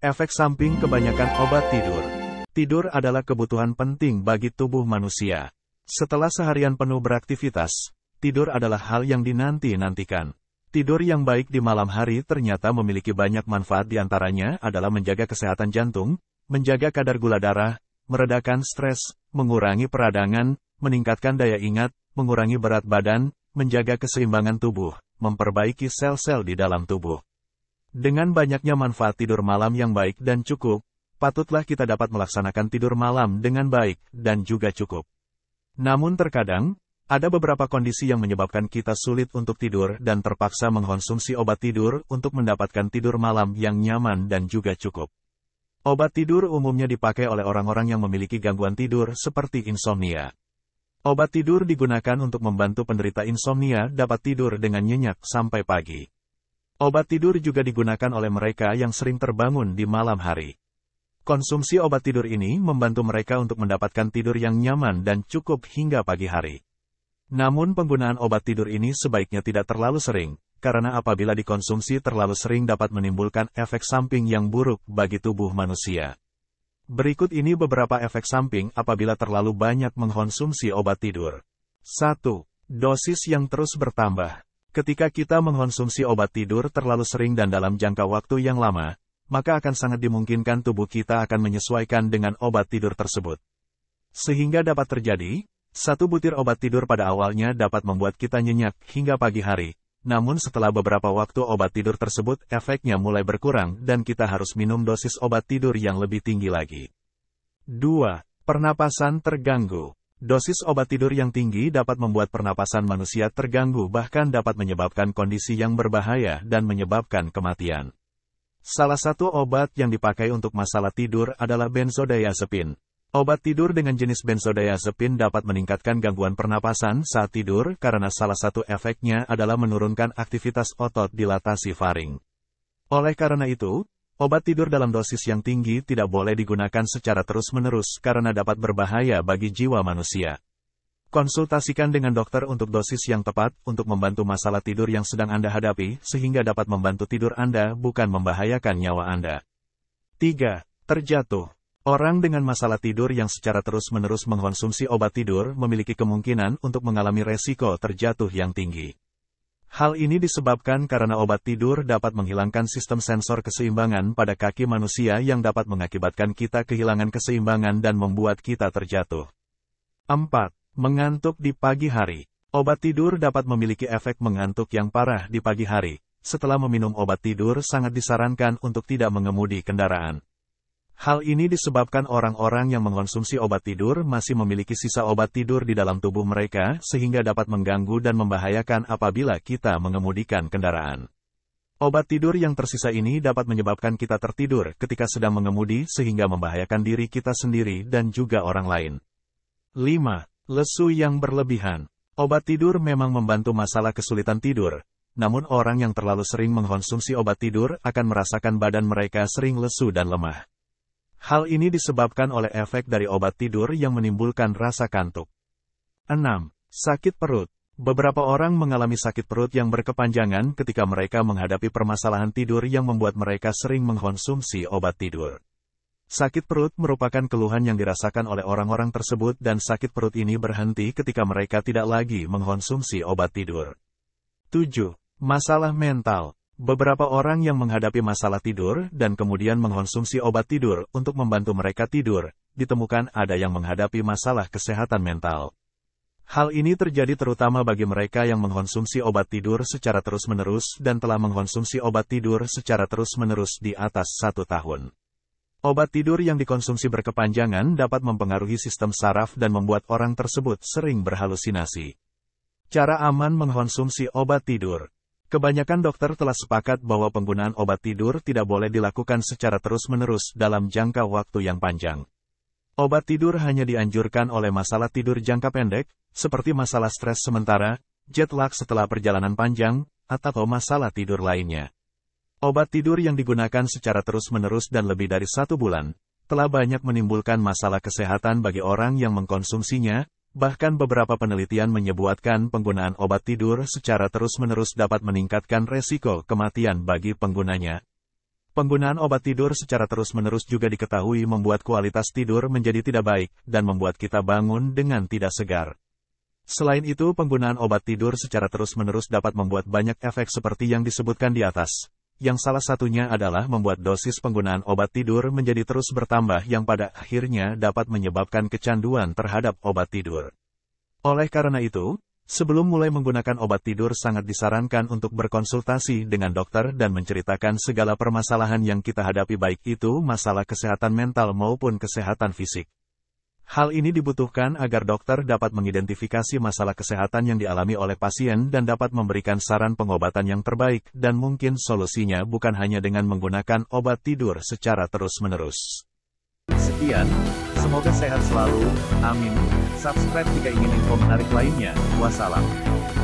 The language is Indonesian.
Efek samping kebanyakan obat tidur. Tidur adalah kebutuhan penting bagi tubuh manusia. Setelah seharian penuh beraktivitas, tidur adalah hal yang dinanti-nantikan. Tidur yang baik di malam hari ternyata memiliki banyak manfaat diantaranya adalah menjaga kesehatan jantung, menjaga kadar gula darah, meredakan stres, mengurangi peradangan, meningkatkan daya ingat, mengurangi berat badan, menjaga keseimbangan tubuh, memperbaiki sel-sel di dalam tubuh. Dengan banyaknya manfaat tidur malam yang baik dan cukup, patutlah kita dapat melaksanakan tidur malam dengan baik dan juga cukup. Namun terkadang, ada beberapa kondisi yang menyebabkan kita sulit untuk tidur dan terpaksa mengkonsumsi obat tidur untuk mendapatkan tidur malam yang nyaman dan juga cukup. Obat tidur umumnya dipakai oleh orang-orang yang memiliki gangguan tidur seperti insomnia. Obat tidur digunakan untuk membantu penderita insomnia dapat tidur dengan nyenyak sampai pagi. Obat tidur juga digunakan oleh mereka yang sering terbangun di malam hari. Konsumsi obat tidur ini membantu mereka untuk mendapatkan tidur yang nyaman dan cukup hingga pagi hari. Namun penggunaan obat tidur ini sebaiknya tidak terlalu sering, karena apabila dikonsumsi terlalu sering dapat menimbulkan efek samping yang buruk bagi tubuh manusia. Berikut ini beberapa efek samping apabila terlalu banyak mengkonsumsi obat tidur. 1. Dosis yang terus bertambah. Ketika kita mengonsumsi obat tidur terlalu sering dan dalam jangka waktu yang lama, maka akan sangat dimungkinkan tubuh kita akan menyesuaikan dengan obat tidur tersebut. Sehingga dapat terjadi, satu butir obat tidur pada awalnya dapat membuat kita nyenyak hingga pagi hari, namun setelah beberapa waktu obat tidur tersebut efeknya mulai berkurang dan kita harus minum dosis obat tidur yang lebih tinggi lagi. 2. Pernapasan terganggu Dosis obat tidur yang tinggi dapat membuat pernapasan manusia terganggu bahkan dapat menyebabkan kondisi yang berbahaya dan menyebabkan kematian. Salah satu obat yang dipakai untuk masalah tidur adalah benzodiazepin. Obat tidur dengan jenis benzodiazepin dapat meningkatkan gangguan pernapasan saat tidur karena salah satu efeknya adalah menurunkan aktivitas otot dilatasi faring. Oleh karena itu, Obat tidur dalam dosis yang tinggi tidak boleh digunakan secara terus-menerus karena dapat berbahaya bagi jiwa manusia. Konsultasikan dengan dokter untuk dosis yang tepat untuk membantu masalah tidur yang sedang Anda hadapi sehingga dapat membantu tidur Anda bukan membahayakan nyawa Anda. 3. Terjatuh. Orang dengan masalah tidur yang secara terus-menerus mengkonsumsi obat tidur memiliki kemungkinan untuk mengalami resiko terjatuh yang tinggi. Hal ini disebabkan karena obat tidur dapat menghilangkan sistem sensor keseimbangan pada kaki manusia yang dapat mengakibatkan kita kehilangan keseimbangan dan membuat kita terjatuh. 4. Mengantuk di pagi hari. Obat tidur dapat memiliki efek mengantuk yang parah di pagi hari. Setelah meminum obat tidur sangat disarankan untuk tidak mengemudi kendaraan. Hal ini disebabkan orang-orang yang mengonsumsi obat tidur masih memiliki sisa obat tidur di dalam tubuh mereka, sehingga dapat mengganggu dan membahayakan apabila kita mengemudikan kendaraan. Obat tidur yang tersisa ini dapat menyebabkan kita tertidur ketika sedang mengemudi, sehingga membahayakan diri kita sendiri dan juga orang lain. 5. Lesu yang berlebihan. Obat tidur memang membantu masalah kesulitan tidur, namun orang yang terlalu sering mengonsumsi obat tidur akan merasakan badan mereka sering lesu dan lemah. Hal ini disebabkan oleh efek dari obat tidur yang menimbulkan rasa kantuk. 6. Sakit perut. Beberapa orang mengalami sakit perut yang berkepanjangan ketika mereka menghadapi permasalahan tidur yang membuat mereka sering mengkonsumsi obat tidur. Sakit perut merupakan keluhan yang dirasakan oleh orang-orang tersebut dan sakit perut ini berhenti ketika mereka tidak lagi mengkonsumsi obat tidur. 7. Masalah mental. Beberapa orang yang menghadapi masalah tidur dan kemudian mengonsumsi obat tidur untuk membantu mereka tidur, ditemukan ada yang menghadapi masalah kesehatan mental. Hal ini terjadi terutama bagi mereka yang mengonsumsi obat tidur secara terus-menerus dan telah mengonsumsi obat tidur secara terus-menerus di atas satu tahun. Obat tidur yang dikonsumsi berkepanjangan dapat mempengaruhi sistem saraf dan membuat orang tersebut sering berhalusinasi. Cara aman mengonsumsi obat tidur Kebanyakan dokter telah sepakat bahwa penggunaan obat tidur tidak boleh dilakukan secara terus-menerus dalam jangka waktu yang panjang. Obat tidur hanya dianjurkan oleh masalah tidur jangka pendek, seperti masalah stres sementara, jet lag setelah perjalanan panjang, atau masalah tidur lainnya. Obat tidur yang digunakan secara terus-menerus dan lebih dari satu bulan, telah banyak menimbulkan masalah kesehatan bagi orang yang mengkonsumsinya, Bahkan beberapa penelitian menyebutkan penggunaan obat tidur secara terus-menerus dapat meningkatkan resiko kematian bagi penggunanya. Penggunaan obat tidur secara terus-menerus juga diketahui membuat kualitas tidur menjadi tidak baik dan membuat kita bangun dengan tidak segar. Selain itu, penggunaan obat tidur secara terus-menerus dapat membuat banyak efek seperti yang disebutkan di atas yang salah satunya adalah membuat dosis penggunaan obat tidur menjadi terus bertambah yang pada akhirnya dapat menyebabkan kecanduan terhadap obat tidur. Oleh karena itu, sebelum mulai menggunakan obat tidur sangat disarankan untuk berkonsultasi dengan dokter dan menceritakan segala permasalahan yang kita hadapi baik itu masalah kesehatan mental maupun kesehatan fisik. Hal ini dibutuhkan agar dokter dapat mengidentifikasi masalah kesehatan yang dialami oleh pasien dan dapat memberikan saran pengobatan yang terbaik dan mungkin solusinya bukan hanya dengan menggunakan obat tidur secara terus-menerus. Sekian, semoga sehat selalu, amin. Subscribe jika ingin info menarik lainnya. Wassalam.